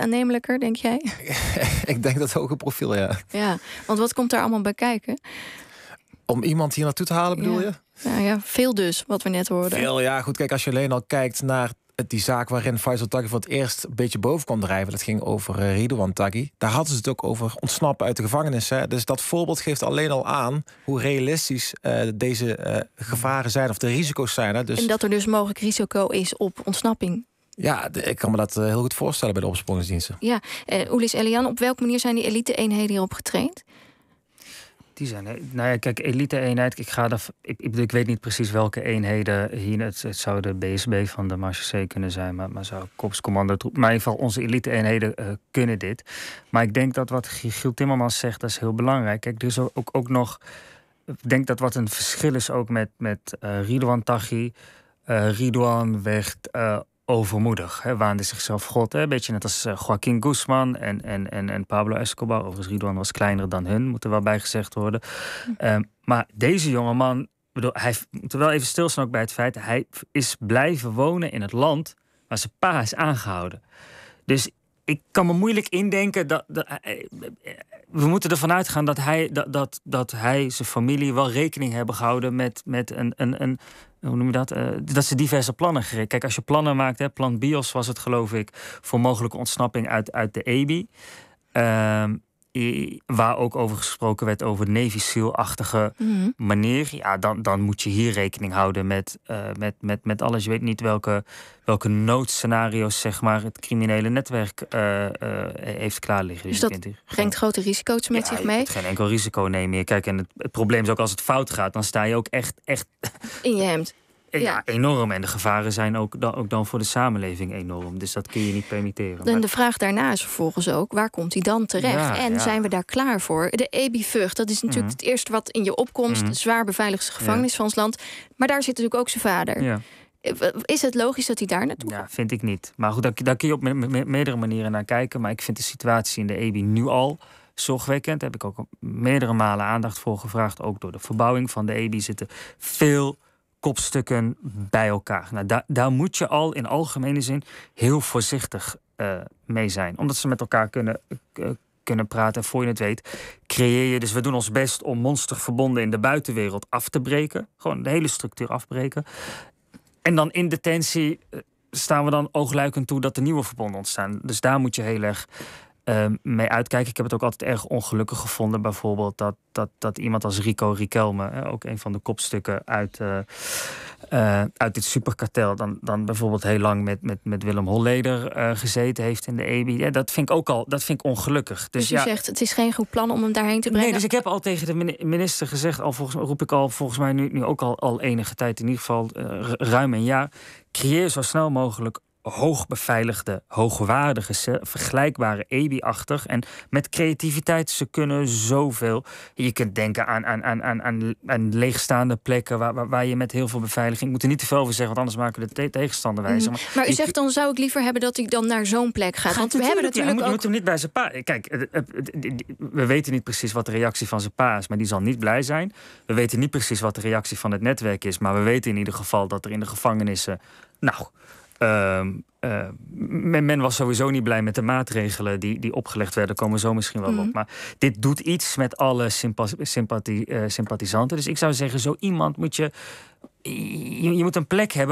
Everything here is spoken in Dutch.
aannemelijker, denk jij? ik denk dat hoge profiel, ja. Ja, want wat komt daar allemaal bij kijken? Om iemand hier naartoe te halen, bedoel je? Ja, ja, veel dus, wat we net hoorden. Veel, ja. Goed, kijk, als je alleen al kijkt naar die zaak waarin Faisal Taghi voor het eerst een beetje boven kon drijven. Dat ging over eh, Ridwan Taghi. Daar hadden ze het ook over ontsnappen uit de gevangenis. Hè? Dus dat voorbeeld geeft alleen al aan hoe realistisch eh, deze eh, gevaren zijn of de risico's zijn. Hè? Dus... En dat er dus mogelijk risico is op ontsnapping. Ja, ik kan me dat eh, heel goed voorstellen bij de opsporingsdiensten. Ja, uh, eh, Oelis Elian, op welke manier zijn die elite-eenheden hierop getraind? Die zijn, nou ja, kijk, elite-eenheid. Ik, ik, ik, weet niet precies welke eenheden hier. Het, zou de BSB van de Marche C kunnen zijn, maar, maar zou korpscommando troep. Maar in ieder geval, onze elite-eenheden eh, kunnen dit. Maar ik denk dat wat Giel Timmermans zegt, dat is heel belangrijk. Kijk, er is ook, ook nog. Ik denk dat wat een verschil is ook met, met uh, Ridouan Taghi. Uh, Ridouan werd overmoedig. Hè, waande zichzelf God. Hè, beetje net als eh, Joaquin Guzman en, en, en, en Pablo Escobar. Overigens, Ridwan was kleiner dan hun, moet er wel bij gezegd worden. Hm. Ehm, maar deze jongeman, bedoel, hij moet er wel even stilstaan ook bij het feit... hij is blijven wonen in het land waar zijn pa is aangehouden. Dus ik kan me moeilijk indenken dat. Eh, eh, we moeten ervan uitgaan dat hij, dat, dat, dat hij, zijn familie wel rekening hebben gehouden met, met een, een, een. Hoe noem je dat? Eh, dat ze diverse plannen gereden. Kijk, als je plannen maakt, hè, plan BIOS was het geloof ik, voor mogelijke ontsnapping uit, uit de EBI. Ehm, waar ook over gesproken werd over Navy achtige mhm. manier. Ja, dan, dan moet je hier rekening houden met, eh, met, met, met alles. Je weet niet welke, welke noodscenario's zeg maar, het criminele netwerk eh, eh, e-, heeft klaar liggen. Dus dat brengt geen... grote risico's met zich mee? Je geen enkel risico nemen meer. Kijk, en het, het, probleem is ook als het fout gaat, dan sta je ook echt... echt... In je hemd. Ja, enorm. En de gevaren zijn ook dan, ook dan voor de samenleving enorm. Dus dat kun je niet permitteren. En de vraag daarna is vervolgens ook: waar komt hij dan terecht? en zijn we daar klaar voor? De ebi Vug, dat is natuurlijk mhm. het eerste wat in je opkomst. Mm -hmm. Zwaar beveiligde gevangenis van ons land. Maar daar zit natuurlijk ook zijn vader. Eh, is het logisch dat hij daar naartoe gaat? Ja, vind ik niet. Maar goed, daar, kun je op meerdere manieren naar kijken. Maar ik vind de situatie in de EBI nu al zorgwekkend. Daar heb ik ook meerdere malen aandacht voor gevraagd. Ook door de verbouwing van de EBI zitten veel kopstukken bij elkaar. Nou, daar, daar moet je al in algemene zin heel voorzichtig eh, mee zijn. Omdat ze met elkaar kunnen, eh, kunnen praten. En voor je het weet, creëer je. Dus we doen ons best om monsterverbonden in de buitenwereld af te breken. Gewoon de hele structuur afbreken. En dan in detentie eh, staan we dan oogluikend toe dat er nieuwe verbonden ontstaan. Dus daar moet je heel erg Ehm, mee uitkijken. Ik heb het ook altijd erg ongelukkig gevonden, bijvoorbeeld dat, dat, dat iemand als Rico Riquelme, ook een van de kopstukken uit, eh, eh, uit dit superkartel, dan, dan bijvoorbeeld heel lang met, met, met Willem Holleder eh, gezeten heeft in de EBI. Ja, dat vind ik ook al, dat vind ik ongelukkig. Dus, dus je zegt, het is geen goed plan om hem daarheen te brengen? Nee, dus ik heb al tegen de minister gezegd, al volgens, roep ik al volgens mij nu, nu ook al, al enige tijd, in ieder geval ruim een jaar, creëer zo snel mogelijk hoogbeveiligde, hoogwaardige vergelijkbare EBI-achtig. En met creativiteit, ze kunnen zoveel. Je kunt denken aan, aan, aan, aan, aan, leegstaande plekken waar, waar, je met heel veel beveiliging... Ik moet er niet te veel over zeggen, want anders maken we de tegenstander mhm. wijzer. Maar, u zegt, dan zou ik liever hebben dat ik dan naar zo'n plek ga. Want we hebben natuurlijk ja, moet, ook... moet hem niet bij zijn pa... Kijk, eh, eh, eh, we weten niet precies wat de reactie van zijn pa is, maar die zal niet blij zijn. We weten niet precies wat de reactie van het netwerk is, maar we weten in ieder geval dat er in de gevangenissen... Nou, Ehm, eh, men, was sowieso niet blij met de maatregelen die, die opgelegd werden. Komen zo misschien wel op. Mhm. Maar dit doet iets met alle sympathie, eh, sympathisanten. Dus ik zou zeggen, zo iemand moet je, je. Je moet een plek hebben.